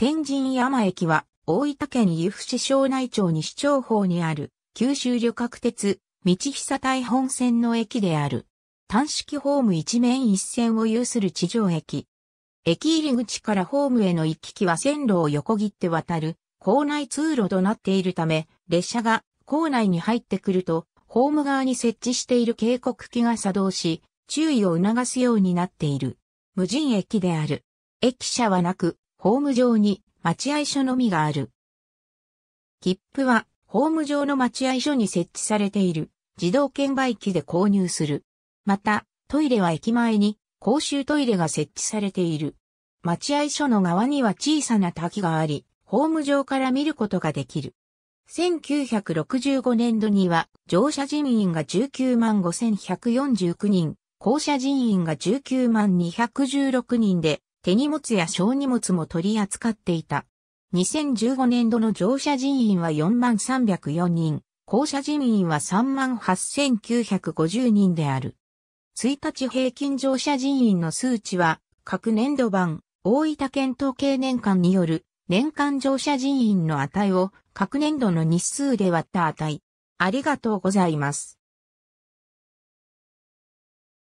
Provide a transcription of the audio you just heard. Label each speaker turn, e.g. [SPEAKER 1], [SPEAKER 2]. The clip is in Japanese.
[SPEAKER 1] 天神山駅は、大分県由布市庄内町西町方にある、九州旅客鉄、道久大本線の駅である。単式ホーム一面一線を有する地上駅。駅入り口からホームへの行き来は線路を横切って渡る、構内通路となっているため、列車が構内に入ってくると、ホーム側に設置している警告機が作動し、注意を促すようになっている。無人駅である。駅舎はなく、ホーム上に待合所のみがある。切符は、ホーム上の待合所に設置されている自動券売機で購入する。また、トイレは駅前に公衆トイレが設置されている。待合所の側には小さな滝があり、ホーム上から見ることができる。1965年度には乗車人員が19万5149人、降車人員が19万216人で手荷物や小荷物も取り扱っていた。2015年度の乗車人員は4304人、降車人員は38,950人である。1日平均乗車人員の数値は、各年度版、大分県統計年間による、年間乗車人員の値を、各年度の日数で割った値。あ
[SPEAKER 2] りがとうございます。